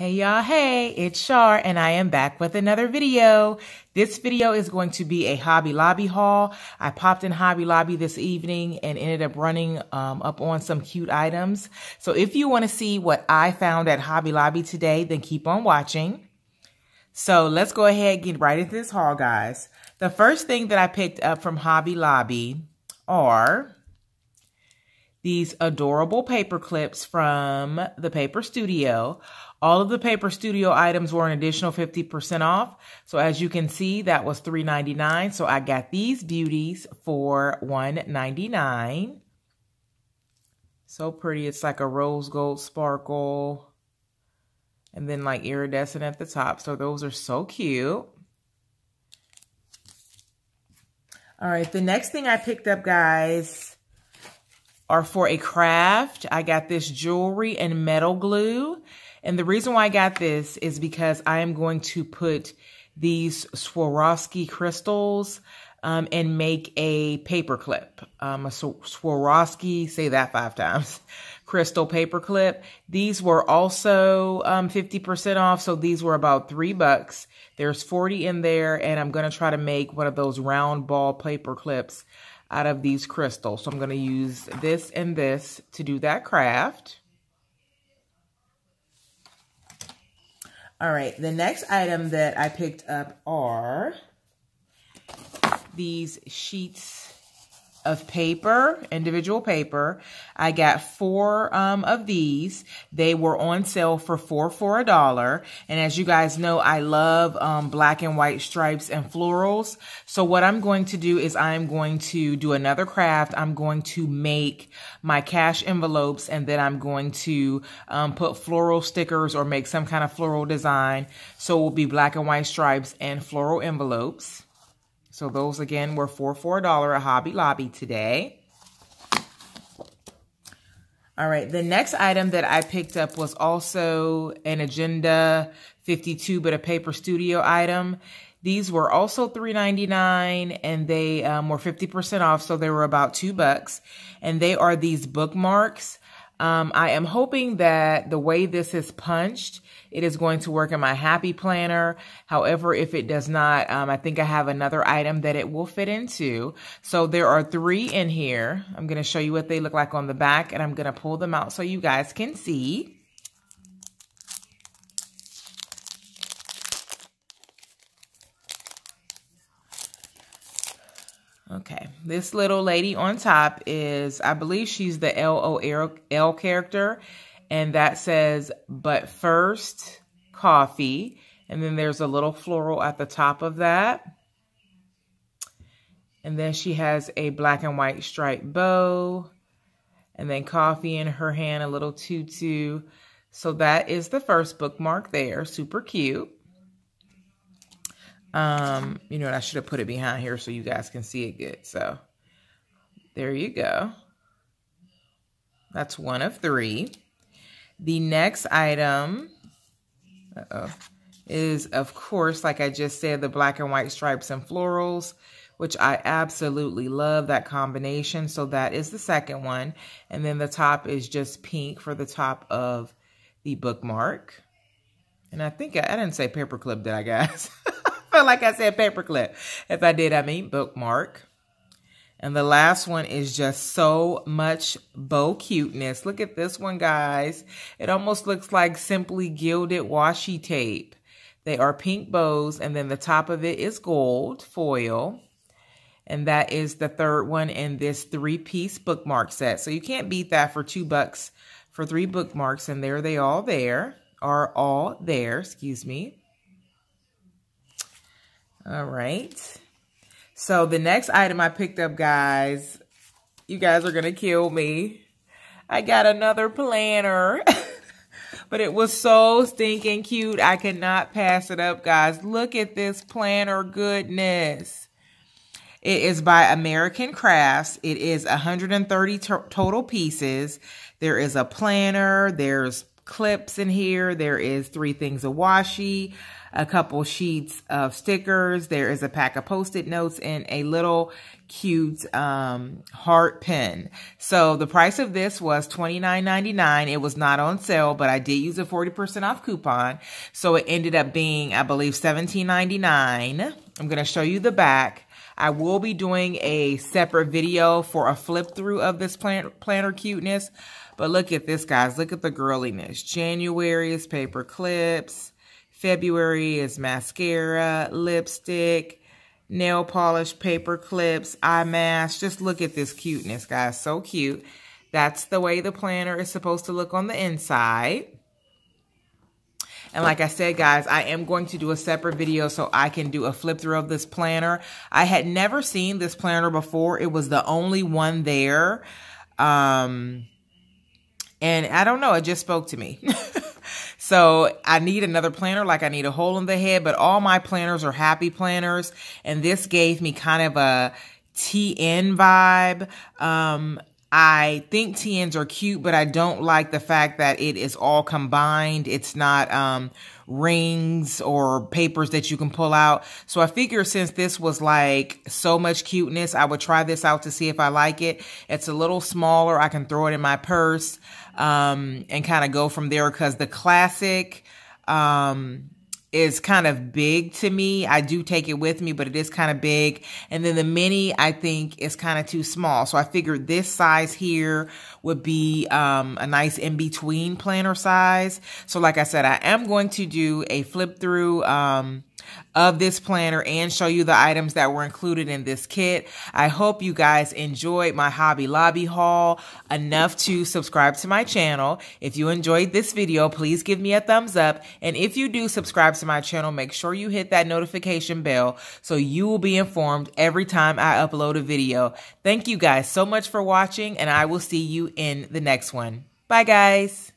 Hey y'all, hey, it's Shar, and I am back with another video. This video is going to be a Hobby Lobby haul. I popped in Hobby Lobby this evening and ended up running um, up on some cute items. So if you want to see what I found at Hobby Lobby today, then keep on watching. So let's go ahead and get right into this haul, guys. The first thing that I picked up from Hobby Lobby are these adorable paper clips from the Paper Studio. All of the Paper Studio items were an additional 50% off. So as you can see, that was $3.99. So I got these beauties for $1.99. So pretty. It's like a rose gold sparkle and then like iridescent at the top. So those are so cute. All right, the next thing I picked up, guys, are for a craft. I got this jewelry and metal glue. And the reason why I got this is because I am going to put these Swarovski crystals um, and make a paper clip. Um, a Swarovski, say that five times, crystal paper clip. These were also 50% um, off, so these were about three bucks. There's 40 in there, and I'm going to try to make one of those round ball paper clips out of these crystals. So I'm going to use this and this to do that craft. All right, the next item that I picked up are these sheets of paper, individual paper. I got four um, of these. They were on sale for four for a dollar. And as you guys know, I love um, black and white stripes and florals. So what I'm going to do is I'm going to do another craft. I'm going to make my cash envelopes and then I'm going to um, put floral stickers or make some kind of floral design. So it will be black and white stripes and floral envelopes. So those again were four for a dollar at Hobby Lobby today. All right, the next item that I picked up was also an Agenda 52, but a paper studio item. These were also $3.99 and they um, were 50% off, so they were about two bucks. And they are these bookmarks um, I am hoping that the way this is punched, it is going to work in my happy planner. However, if it does not, um, I think I have another item that it will fit into. So there are three in here. I'm going to show you what they look like on the back and I'm going to pull them out so you guys can see. Okay, this little lady on top is, I believe she's the L-O-L character. And that says, but first, coffee. And then there's a little floral at the top of that. And then she has a black and white striped bow. And then coffee in her hand, a little tutu. So that is the first bookmark there. Super cute. Um, you know, I should have put it behind here so you guys can see it good. So there you go. That's one of three. The next item uh -oh, is, of course, like I just said, the black and white stripes and florals, which I absolutely love that combination. So that is the second one. And then the top is just pink for the top of the bookmark. And I think I, I didn't say paperclip, did I, guess. like I said, paperclip. If I did, I mean bookmark. And the last one is just so much bow cuteness. Look at this one, guys. It almost looks like simply gilded washi tape. They are pink bows, and then the top of it is gold foil. And that is the third one in this three-piece bookmark set. So you can't beat that for two bucks for three bookmarks. And there they all there, are all there, excuse me. All right. So the next item I picked up, guys, you guys are going to kill me. I got another planner. but it was so stinking cute. I could not pass it up, guys. Look at this planner goodness. It is by American Crafts. It is 130 to total pieces. There is a planner. There's clips in here. There is three things of washi a couple sheets of stickers. There is a pack of post-it notes and a little cute um, heart pen. So the price of this was $29.99. It was not on sale, but I did use a 40% off coupon. So it ended up being, I believe, $17.99. I'm going to show you the back. I will be doing a separate video for a flip through of this plant, planner cuteness. But look at this, guys. Look at the girliness. January's paper clips. February is mascara, lipstick, nail polish, paper clips, eye mask. Just look at this cuteness, guys. So cute. That's the way the planner is supposed to look on the inside. And like I said, guys, I am going to do a separate video so I can do a flip through of this planner. I had never seen this planner before. It was the only one there. Um, and I don't know, it just spoke to me. So I need another planner, like I need a hole in the head, but all my planners are happy planners. And this gave me kind of a TN vibe. Um, I think TNs are cute, but I don't like the fact that it is all combined. It's not, um, rings or papers that you can pull out. So I figure since this was like so much cuteness, I would try this out to see if I like it. It's a little smaller. I can throw it in my purse um, and kind of go from there because the classic um, is kind of big to me. I do take it with me, but it is kind of big. And then the mini, I think, is kind of too small. So I figured this size here would be um, a nice in between planner size. So, like I said, I am going to do a flip through. Um, of this planner and show you the items that were included in this kit. I hope you guys enjoyed my Hobby Lobby haul enough to subscribe to my channel. If you enjoyed this video, please give me a thumbs up. And if you do subscribe to my channel, make sure you hit that notification bell so you will be informed every time I upload a video. Thank you guys so much for watching and I will see you in the next one. Bye guys.